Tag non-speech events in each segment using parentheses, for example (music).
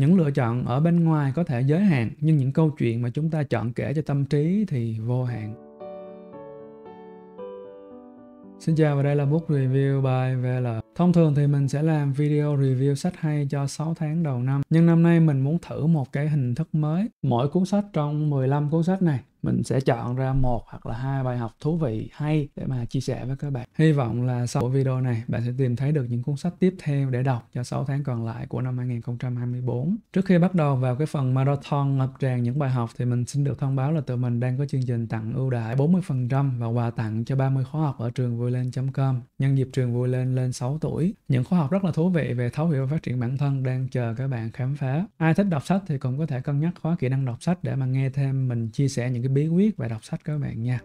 những lựa chọn ở bên ngoài có thể giới hạn nhưng những câu chuyện mà chúng ta chọn kể cho tâm trí thì vô hạn Xin chào và đây là Book Review by VL Thông thường thì mình sẽ làm video review sách hay cho 6 tháng đầu năm Nhưng năm nay mình muốn thử một cái hình thức mới Mỗi cuốn sách trong 15 cuốn sách này mình sẽ chọn ra một hoặc là hai bài học thú vị hay để mà chia sẻ với các bạn hy vọng là sau video này bạn sẽ tìm thấy được những cuốn sách tiếp theo để đọc cho 6 tháng còn lại của năm 2024 trước khi bắt đầu vào cái phần marathon ngập tràn những bài học thì mình xin được thông báo là tụi mình đang có chương trình tặng ưu đãi 40% và quà tặng cho 30 khóa học ở trường vui lên.com nhân dịp trường vui lên lên 6 tuổi những khóa học rất là thú vị về thấu hiểu và phát triển bản thân đang chờ các bạn khám phá ai thích đọc sách thì cũng có thể cân nhắc khóa kỹ năng đọc sách để mà nghe thêm mình chia sẻ những cái bí quyết về đọc sách các bạn nha.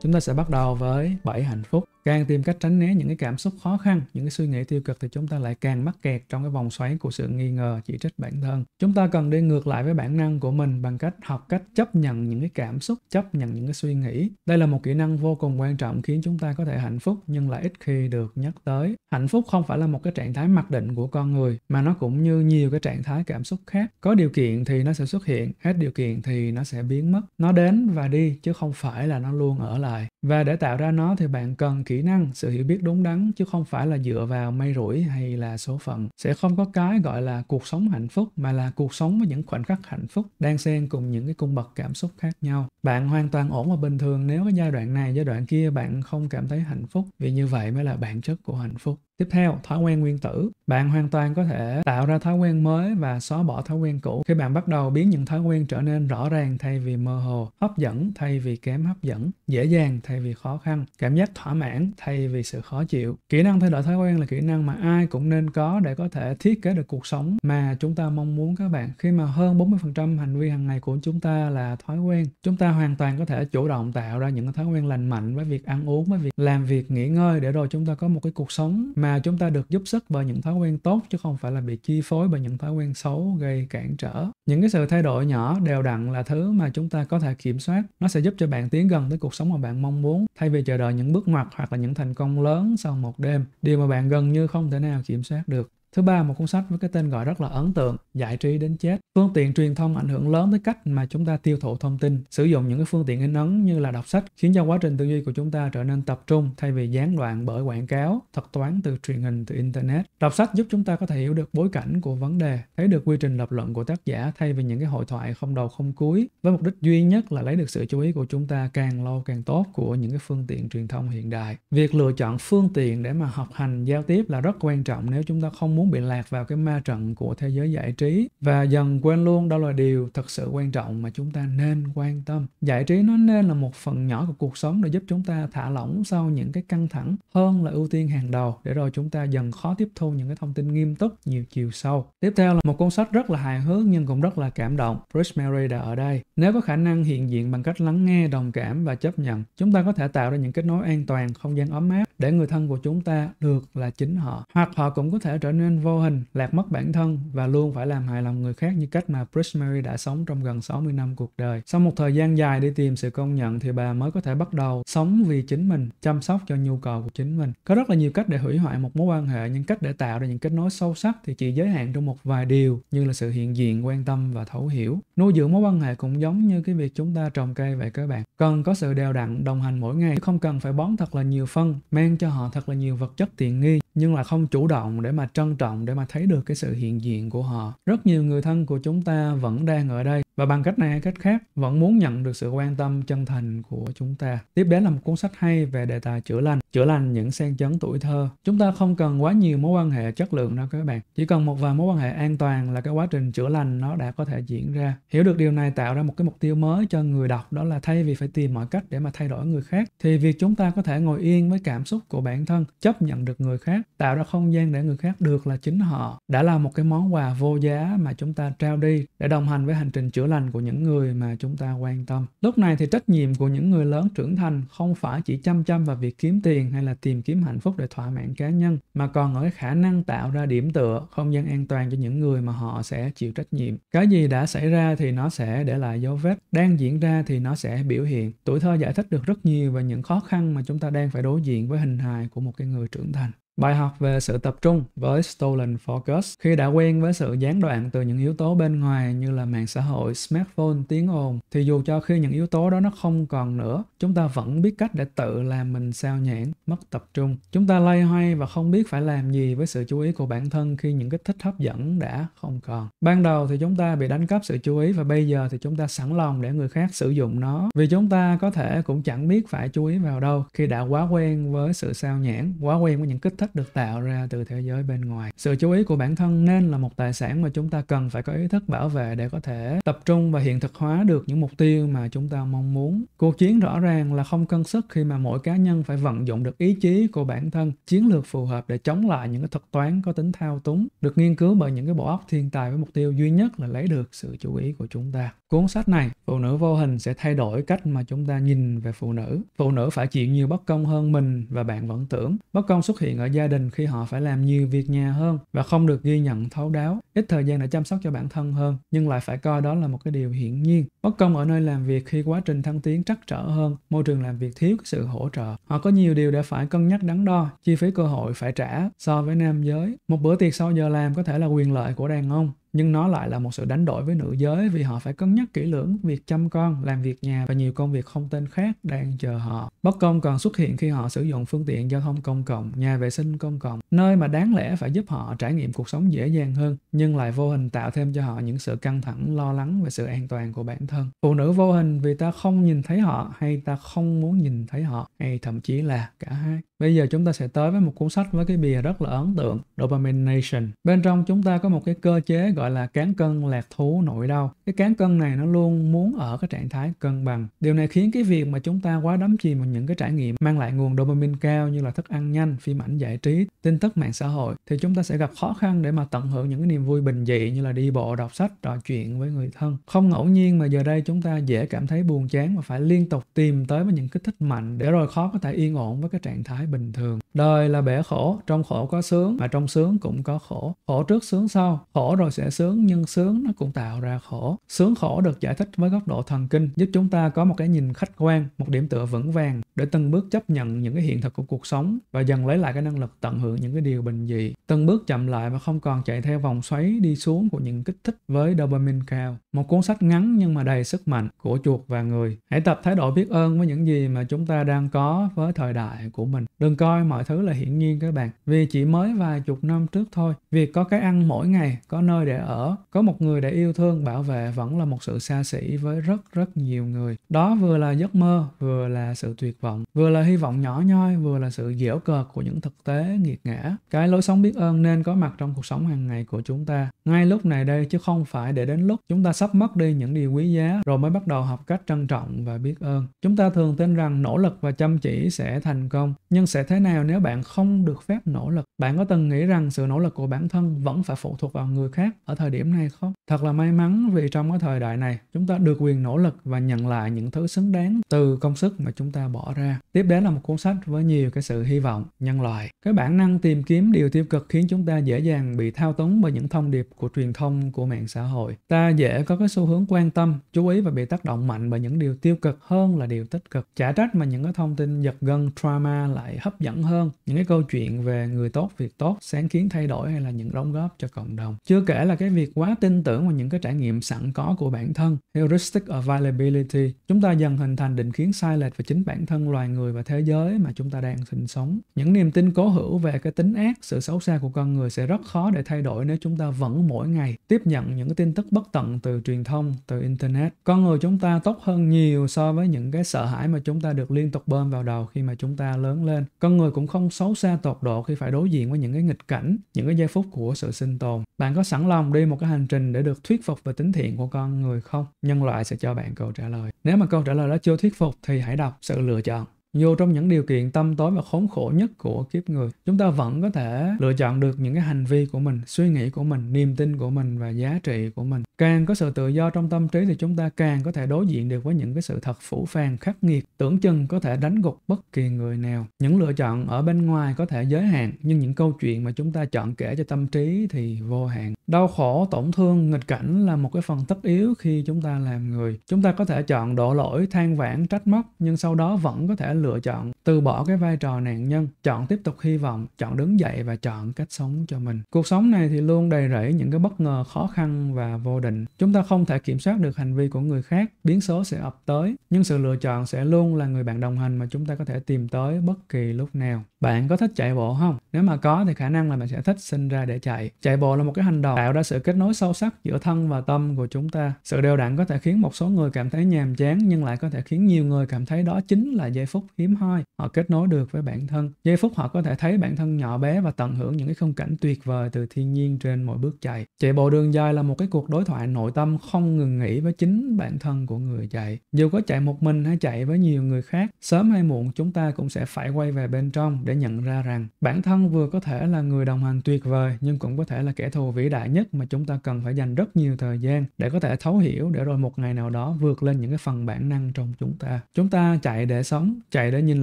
Chúng ta sẽ bắt đầu với bảy hạnh phúc càng tìm cách tránh né những cái cảm xúc khó khăn những cái suy nghĩ tiêu cực thì chúng ta lại càng mắc kẹt trong cái vòng xoáy của sự nghi ngờ chỉ trích bản thân chúng ta cần đi ngược lại với bản năng của mình bằng cách học cách chấp nhận những cái cảm xúc chấp nhận những cái suy nghĩ đây là một kỹ năng vô cùng quan trọng khiến chúng ta có thể hạnh phúc nhưng lại ít khi được nhắc tới hạnh phúc không phải là một cái trạng thái mặc định của con người mà nó cũng như nhiều cái trạng thái cảm xúc khác có điều kiện thì nó sẽ xuất hiện hết điều kiện thì nó sẽ biến mất nó đến và đi chứ không phải là nó luôn ở lại và để tạo ra nó thì bạn cần kỹ năng sự hiểu biết đúng đắn chứ không phải là dựa vào may rủi hay là số phận sẽ không có cái gọi là cuộc sống hạnh phúc mà là cuộc sống với những khoảnh khắc hạnh phúc đang xen cùng những cái cung bậc cảm xúc khác nhau bạn hoàn toàn ổn và bình thường nếu cái giai đoạn này giai đoạn kia bạn không cảm thấy hạnh phúc vì như vậy mới là bản chất của hạnh phúc Tiếp theo, thói quen nguyên tử. Bạn hoàn toàn có thể tạo ra thói quen mới và xóa bỏ thói quen cũ khi bạn bắt đầu biến những thói quen trở nên rõ ràng thay vì mơ hồ, hấp dẫn thay vì kém hấp dẫn, dễ dàng thay vì khó khăn, cảm giác thỏa mãn thay vì sự khó chịu. Kỹ năng thay đổi thói quen là kỹ năng mà ai cũng nên có để có thể thiết kế được cuộc sống mà chúng ta mong muốn các bạn. Khi mà hơn 40% hành vi hàng ngày của chúng ta là thói quen, chúng ta hoàn toàn có thể chủ động tạo ra những thói quen lành mạnh với việc ăn uống, với việc làm việc nghỉ ngơi để rồi chúng ta có một cái cuộc sống mà mà chúng ta được giúp sức bởi những thói quen tốt chứ không phải là bị chi phối bởi những thói quen xấu gây cản trở những cái sự thay đổi nhỏ đều đặn là thứ mà chúng ta có thể kiểm soát nó sẽ giúp cho bạn tiến gần tới cuộc sống mà bạn mong muốn thay vì chờ đợi những bước ngoặt hoặc là những thành công lớn sau một đêm điều mà bạn gần như không thể nào kiểm soát được Thứ ba, một cuốn sách với cái tên gọi rất là ấn tượng, giải trí đến chết. Phương tiện truyền thông ảnh hưởng lớn tới cách mà chúng ta tiêu thụ thông tin, sử dụng những cái phương tiện hình ấn như là đọc sách, khiến cho quá trình tư duy của chúng ta trở nên tập trung thay vì gián đoạn bởi quảng cáo, thuật toán từ truyền hình, từ internet. Đọc sách giúp chúng ta có thể hiểu được bối cảnh của vấn đề, thấy được quy trình lập luận của tác giả thay vì những cái hội thoại không đầu không cuối, với mục đích duy nhất là lấy được sự chú ý của chúng ta càng lâu càng tốt của những cái phương tiện truyền thông hiện đại. Việc lựa chọn phương tiện để mà học hành giao tiếp là rất quan trọng nếu chúng ta không muốn bị lạc vào cái ma trận của thế giới giải trí và dần quên luôn đó là điều thật sự quan trọng mà chúng ta nên quan tâm giải trí nó nên là một phần nhỏ của cuộc sống để giúp chúng ta thả lỏng sau những cái căng thẳng hơn là ưu tiên hàng đầu để rồi chúng ta dần khó tiếp thu những cái thông tin nghiêm túc nhiều chiều sâu tiếp theo là một cuốn sách rất là hài hước nhưng cũng rất là cảm động mary đã ở đây nếu có khả năng hiện diện bằng cách lắng nghe đồng cảm và chấp nhận chúng ta có thể tạo ra những kết nối an toàn không gian ấm áp để người thân của chúng ta được là chính họ hoặc họ cũng có thể trở nên nên vô hình lạc mất bản thân và luôn phải làm hài lòng người khác như cách mà Prismary đã sống trong gần 60 năm cuộc đời. Sau một thời gian dài đi tìm sự công nhận thì bà mới có thể bắt đầu sống vì chính mình, chăm sóc cho nhu cầu của chính mình. Có rất là nhiều cách để hủy hoại một mối quan hệ, nhưng cách để tạo ra những kết nối sâu sắc thì chỉ giới hạn trong một vài điều như là sự hiện diện, quan tâm và thấu hiểu. Nuôi dưỡng mối quan hệ cũng giống như cái việc chúng ta trồng cây vậy các bạn. Cần có sự đều đặn, đồng hành mỗi ngày, chứ không cần phải bón thật là nhiều phân, mang cho họ thật là nhiều vật chất tiện nghi, nhưng là không chủ động để mà trân trọng để mà thấy được cái sự hiện diện của họ rất nhiều người thân của chúng ta vẫn đang ở đây và bằng cách này hay cách khác vẫn muốn nhận được sự quan tâm chân thành của chúng ta tiếp đến là một cuốn sách hay về đề tài chữa lành chữa lành những sang chấn tuổi thơ. Chúng ta không cần quá nhiều mối quan hệ chất lượng đâu các bạn. Chỉ cần một vài mối quan hệ an toàn là cái quá trình chữa lành nó đã có thể diễn ra. Hiểu được điều này tạo ra một cái mục tiêu mới cho người đọc đó là thay vì phải tìm mọi cách để mà thay đổi người khác thì việc chúng ta có thể ngồi yên với cảm xúc của bản thân, chấp nhận được người khác, tạo ra không gian để người khác được là chính họ đã là một cái món quà vô giá mà chúng ta trao đi để đồng hành với hành trình chữa lành của những người mà chúng ta quan tâm. Lúc này thì trách nhiệm của những người lớn trưởng thành không phải chỉ chăm chăm vào việc kiếm tiền tiền hay là tìm kiếm hạnh phúc để thỏa mãn cá nhân mà còn ở cái khả năng tạo ra điểm tựa không gian an toàn cho những người mà họ sẽ chịu trách nhiệm cái gì đã xảy ra thì nó sẽ để lại dấu vết đang diễn ra thì nó sẽ biểu hiện tuổi thơ giải thích được rất nhiều về những khó khăn mà chúng ta đang phải đối diện với hình hài của một cái người trưởng thành Bài học về sự tập trung với Stolen Focus khi đã quen với sự gián đoạn từ những yếu tố bên ngoài như là mạng xã hội, smartphone, tiếng ồn thì dù cho khi những yếu tố đó nó không còn nữa, chúng ta vẫn biết cách để tự làm mình sao nhãn, mất tập trung. Chúng ta lay hoay và không biết phải làm gì với sự chú ý của bản thân khi những kích thích hấp dẫn đã không còn. Ban đầu thì chúng ta bị đánh cắp sự chú ý và bây giờ thì chúng ta sẵn lòng để người khác sử dụng nó vì chúng ta có thể cũng chẳng biết phải chú ý vào đâu khi đã quá quen với sự sao nhãn, quá quen với những kích thích hết được tạo ra từ thế giới bên ngoài. Sự chú ý của bản thân nên là một tài sản mà chúng ta cần phải có ý thức bảo vệ để có thể tập trung và hiện thực hóa được những mục tiêu mà chúng ta mong muốn. Cuộc chiến rõ ràng là không cân sức khi mà mỗi cá nhân phải vận dụng được ý chí của bản thân, chiến lược phù hợp để chống lại những cái thuật toán có tính thao túng, được nghiên cứu bởi những cái bộ óc thiên tài với mục tiêu duy nhất là lấy được sự chú ý của chúng ta. Cuốn sách này, Phụ nữ vô hình sẽ thay đổi cách mà chúng ta nhìn về phụ nữ. Phụ nữ phải chịu nhiều bất công hơn mình và bạn vẫn tưởng. Bất công xuất hiện ở gia gia đình khi họ phải làm nhiều việc nhà hơn và không được ghi nhận thấu đáo, ít thời gian để chăm sóc cho bản thân hơn, nhưng lại phải coi đó là một cái điều hiển nhiên. Bất công ở nơi làm việc khi quá trình thăng tiến trắc trở hơn, môi trường làm việc thiếu sự hỗ trợ. Họ có nhiều điều để phải cân nhắc đắn đo, chi phí cơ hội phải trả so với nam giới. Một bữa tiệc sau giờ làm có thể là quyền lợi của đàn ông, nhưng nó lại là một sự đánh đổi với nữ giới vì họ phải cân nhắc kỹ lưỡng việc chăm con, làm việc nhà và nhiều công việc không tên khác đang chờ họ. Bất công còn xuất hiện khi họ sử dụng phương tiện giao thông công cộng, nhà vệ sinh công cộng, nơi mà đáng lẽ phải giúp họ trải nghiệm cuộc sống dễ dàng hơn, nhưng lại vô hình tạo thêm cho họ những sự căng thẳng, lo lắng về sự an toàn của bản thân. Phụ nữ vô hình vì ta không nhìn thấy họ hay ta không muốn nhìn thấy họ hay thậm chí là cả hai. Bây giờ chúng ta sẽ tới với một cuốn sách với cái bìa rất là ấn tượng, Dopamine Nation. Bên trong chúng ta có một cái cơ chế gọi là cán cân lạc thú nội đau. Cái cán cân này nó luôn muốn ở cái trạng thái cân bằng. Điều này khiến cái việc mà chúng ta quá đắm chìm vào những cái trải nghiệm mang lại nguồn dopamine cao như là thức ăn nhanh, phim ảnh giải trí, tin tức mạng xã hội thì chúng ta sẽ gặp khó khăn để mà tận hưởng những cái niềm vui bình dị như là đi bộ, đọc sách, trò chuyện với người thân. Không ngẫu nhiên mà giờ đây chúng ta dễ cảm thấy buồn chán và phải liên tục tìm tới với những kích thích mạnh để rồi khó có thể yên ổn với cái trạng thái bình thường đời là bể khổ trong khổ có sướng mà trong sướng cũng có khổ khổ trước sướng sau khổ rồi sẽ sướng nhưng sướng nó cũng tạo ra khổ sướng khổ được giải thích với góc độ thần kinh giúp chúng ta có một cái nhìn khách quan một điểm tựa vững vàng để từng bước chấp nhận những cái hiện thực của cuộc sống và dần lấy lại cái năng lực tận hưởng những cái điều bình dị từng bước chậm lại và không còn chạy theo vòng xoáy đi xuống của những kích thích với dopamine cao một cuốn sách ngắn nhưng mà đầy sức mạnh của chuột và người hãy tập thái độ biết ơn với những gì mà chúng ta đang có với thời đại của mình Đừng coi mọi thứ là hiển nhiên các bạn, vì chỉ mới vài chục năm trước thôi, việc có cái ăn mỗi ngày, có nơi để ở, có một người để yêu thương bảo vệ vẫn là một sự xa xỉ với rất rất nhiều người. Đó vừa là giấc mơ, vừa là sự tuyệt vọng, vừa là hy vọng nhỏ nhoi, vừa là sự dẻo cợt của những thực tế nghiệt ngã. Cái lối sống biết ơn nên có mặt trong cuộc sống hàng ngày của chúng ta, ngay lúc này đây chứ không phải để đến lúc chúng ta sắp mất đi những điều quý giá rồi mới bắt đầu học cách trân trọng và biết ơn. Chúng ta thường tin rằng nỗ lực và chăm chỉ sẽ thành công, nhưng sẽ thế nào nếu bạn không được phép nỗ lực? Bạn có từng nghĩ rằng sự nỗ lực của bản thân vẫn phải phụ thuộc vào người khác ở thời điểm này không? Thật là may mắn vì trong cái thời đại này, chúng ta được quyền nỗ lực và nhận lại những thứ xứng đáng từ công sức mà chúng ta bỏ ra. Tiếp đến là một cuốn sách với nhiều cái sự hy vọng nhân loại. Cái bản năng tìm kiếm điều tiêu cực khiến chúng ta dễ dàng bị thao túng bởi những thông điệp của truyền thông của mạng xã hội. Ta dễ có cái xu hướng quan tâm, chú ý và bị tác động mạnh bởi những điều tiêu cực hơn là điều tích cực. Chả trách mà những cái thông tin giật gân trauma lại hấp dẫn hơn những cái câu chuyện về người tốt việc tốt sáng kiến thay đổi hay là những đóng góp cho cộng đồng chưa kể là cái việc quá tin tưởng vào những cái trải nghiệm sẵn có của bản thân heuristic availability chúng ta dần hình thành định kiến sai lệch về chính bản thân loài người và thế giới mà chúng ta đang sinh sống những niềm tin cố hữu về cái tính ác sự xấu xa của con người sẽ rất khó để thay đổi nếu chúng ta vẫn mỗi ngày tiếp nhận những tin tức bất tận từ truyền thông từ internet con người chúng ta tốt hơn nhiều so với những cái sợ hãi mà chúng ta được liên tục bơm vào đầu khi mà chúng ta lớn lên con người cũng không xấu xa tột độ khi phải đối diện với những cái nghịch cảnh, những cái giây phút của sự sinh tồn. Bạn có sẵn lòng đi một cái hành trình để được thuyết phục về tính thiện của con người không? Nhân loại sẽ cho bạn câu trả lời. Nếu mà câu trả lời đó chưa thuyết phục thì hãy đọc sự lựa chọn dù trong những điều kiện tâm tối và khốn khổ nhất của kiếp người chúng ta vẫn có thể lựa chọn được những cái hành vi của mình suy nghĩ của mình niềm tin của mình và giá trị của mình càng có sự tự do trong tâm trí thì chúng ta càng có thể đối diện được với những cái sự thật phủ phàng khắc nghiệt tưởng chừng có thể đánh gục bất kỳ người nào những lựa chọn ở bên ngoài có thể giới hạn nhưng những câu chuyện mà chúng ta chọn kể cho tâm trí thì vô hạn Đau khổ, tổn thương, nghịch cảnh là một cái phần tất yếu khi chúng ta làm người. Chúng ta có thể chọn đổ lỗi, than vãn, trách móc, nhưng sau đó vẫn có thể lựa chọn từ bỏ cái vai trò nạn nhân chọn tiếp tục hy vọng chọn đứng dậy và chọn cách sống cho mình cuộc sống này thì luôn đầy rẫy những cái bất ngờ khó khăn và vô định chúng ta không thể kiểm soát được hành vi của người khác biến số sẽ ập tới nhưng sự lựa chọn sẽ luôn là người bạn đồng hành mà chúng ta có thể tìm tới bất kỳ lúc nào bạn có thích chạy bộ không nếu mà có thì khả năng là bạn sẽ thích sinh ra để chạy chạy bộ là một cái hành động tạo ra sự kết nối sâu sắc giữa thân và tâm của chúng ta sự đều đặn có thể khiến một số người cảm thấy nhàm chán nhưng lại có thể khiến nhiều người cảm thấy đó chính là giây phút hiếm hoi họ kết nối được với bản thân giây phút họ có thể thấy bản thân nhỏ bé và tận hưởng những cái khung cảnh tuyệt vời từ thiên nhiên trên mỗi bước chạy chạy bộ đường dài là một cái cuộc đối thoại nội tâm không ngừng nghỉ với chính bản thân của người chạy dù có chạy một mình hay chạy với nhiều người khác sớm hay muộn chúng ta cũng sẽ phải quay về bên trong để nhận ra rằng bản thân vừa có thể là người đồng hành tuyệt vời nhưng cũng có thể là kẻ thù vĩ đại nhất mà chúng ta cần phải dành rất nhiều thời gian để có thể thấu hiểu để rồi một ngày nào đó vượt lên những cái phần bản năng trong chúng ta chúng ta chạy để sống chạy để nhìn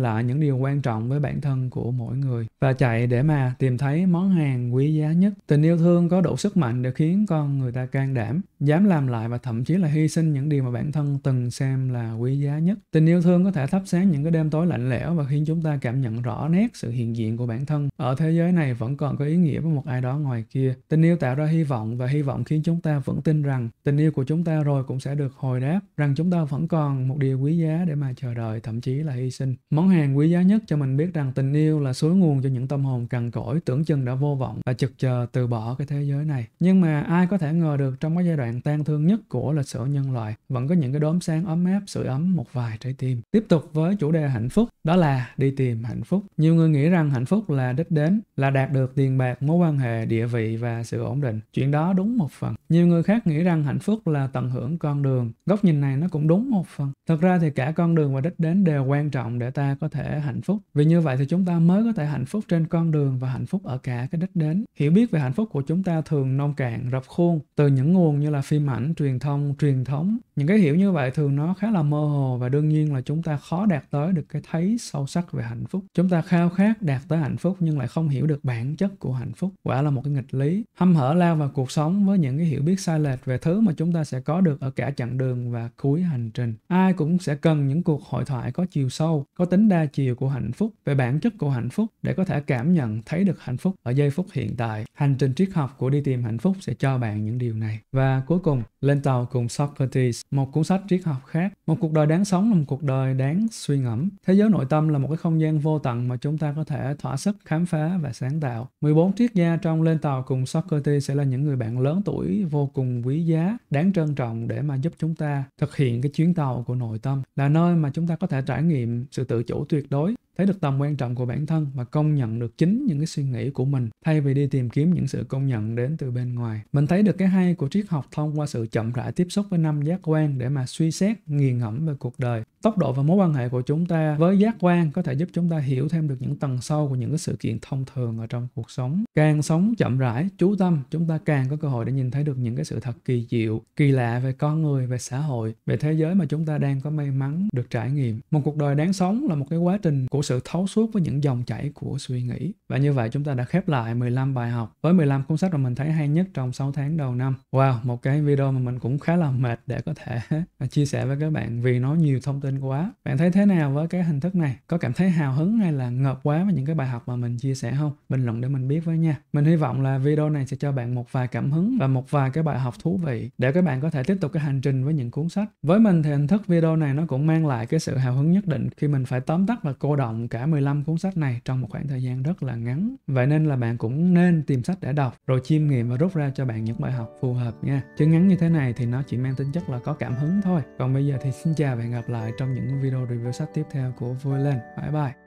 lại những điều quan trọng với bản thân của mỗi người và chạy để mà tìm thấy món hàng quý giá nhất. Tình yêu thương có đủ sức mạnh để khiến con người ta can đảm, dám làm lại và thậm chí là hy sinh những điều mà bản thân từng xem là quý giá nhất. Tình yêu thương có thể thắp sáng những cái đêm tối lạnh lẽo và khiến chúng ta cảm nhận rõ nét sự hiện diện của bản thân. Ở thế giới này vẫn còn có ý nghĩa với một ai đó ngoài kia. Tình yêu tạo ra hy vọng và hy vọng khiến chúng ta vẫn tin rằng tình yêu của chúng ta rồi cũng sẽ được hồi đáp, rằng chúng ta vẫn còn một điều quý giá để mà chờ đợi, thậm chí là hy sinh. Món hàng điểm quý giá nhất cho mình biết rằng tình yêu là suối nguồn cho những tâm hồn cằn cỗi tưởng chừng đã vô vọng và chực chờ từ bỏ cái thế giới này nhưng mà ai có thể ngờ được trong cái giai đoạn tan thương nhất của lịch sử nhân loại vẫn có những cái đốm sáng ấm áp sưởi ấm một vài trái tim tiếp tục với chủ đề hạnh phúc đó là đi tìm hạnh phúc nhiều người nghĩ rằng hạnh phúc là đích đến là đạt được tiền bạc mối quan hệ địa vị và sự ổn định chuyện đó đúng một phần nhiều người khác nghĩ rằng hạnh phúc là tận hưởng con đường góc nhìn này nó cũng đúng một phần thật ra thì cả con đường và đích đến đều quan trọng để ta có thể thể hạnh phúc vì như vậy thì chúng ta mới có thể hạnh phúc trên con đường và hạnh phúc ở cả cái đích đến hiểu biết về hạnh phúc của chúng ta thường nông cạn rập khuôn từ những nguồn như là phim ảnh truyền thông truyền thống những cái hiểu như vậy thường nó khá là mơ hồ và đương nhiên là chúng ta khó đạt tới được cái thấy sâu sắc về hạnh phúc chúng ta khao khát đạt tới hạnh phúc nhưng lại không hiểu được bản chất của hạnh phúc quả là một cái nghịch lý hâm hở lao vào cuộc sống với những cái hiểu biết sai lệch về thứ mà chúng ta sẽ có được ở cả chặng đường và cuối hành trình ai cũng sẽ cần những cuộc hội thoại có chiều sâu có tính đa chiều của hạnh phúc, về bản chất của hạnh phúc để có thể cảm nhận thấy được hạnh phúc ở giây phút hiện tại. Hành trình triết học của đi tìm hạnh phúc sẽ cho bạn những điều này. Và cuối cùng, lên tàu cùng Socrates, một cuốn sách triết học khác. Một cuộc đời đáng sống là một cuộc đời đáng suy ngẫm. Thế giới nội tâm là một cái không gian vô tận mà chúng ta có thể thỏa sức khám phá và sáng tạo. 14 triết gia trong lên tàu cùng Socrates sẽ là những người bạn lớn tuổi vô cùng quý giá, đáng trân trọng để mà giúp chúng ta thực hiện cái chuyến tàu của nội tâm là nơi mà chúng ta có thể trải nghiệm sự tự chủ tuyệt đối thấy được tầm quan trọng của bản thân và công nhận được chính những cái suy nghĩ của mình thay vì đi tìm kiếm những sự công nhận đến từ bên ngoài. Mình thấy được cái hay của triết học thông qua sự chậm rãi tiếp xúc với năm giác quan để mà suy xét, nghiền ngẫm về cuộc đời. Tốc độ và mối quan hệ của chúng ta với giác quan có thể giúp chúng ta hiểu thêm được những tầng sâu của những cái sự kiện thông thường ở trong cuộc sống. Càng sống chậm rãi, chú tâm, chúng ta càng có cơ hội để nhìn thấy được những cái sự thật kỳ diệu, kỳ lạ về con người, về xã hội, về thế giới mà chúng ta đang có may mắn được trải nghiệm. Một cuộc đời đáng sống là một cái quá trình của sự thấu suốt với những dòng chảy của suy nghĩ. Và như vậy chúng ta đã khép lại 15 bài học với 15 cuốn sách mà mình thấy hay nhất trong 6 tháng đầu năm. Wow, một cái video mà mình cũng khá là mệt để có thể (laughs) chia sẻ với các bạn vì nó nhiều thông tin quá. Bạn thấy thế nào với cái hình thức này? Có cảm thấy hào hứng hay là ngợp quá với những cái bài học mà mình chia sẻ không? Bình luận để mình biết với nha. Mình hy vọng là video này sẽ cho bạn một vài cảm hứng và một vài cái bài học thú vị để các bạn có thể tiếp tục cái hành trình với những cuốn sách. Với mình thì hình thức video này nó cũng mang lại cái sự hào hứng nhất định khi mình phải tóm tắt và cô động động cả 15 cuốn sách này trong một khoảng thời gian rất là ngắn. Vậy nên là bạn cũng nên tìm sách để đọc rồi chiêm nghiệm và rút ra cho bạn những bài học phù hợp nha. Chứ ngắn như thế này thì nó chỉ mang tính chất là có cảm hứng thôi. Còn bây giờ thì xin chào và hẹn gặp lại trong những video review sách tiếp theo của Vui Lên. Bye bye!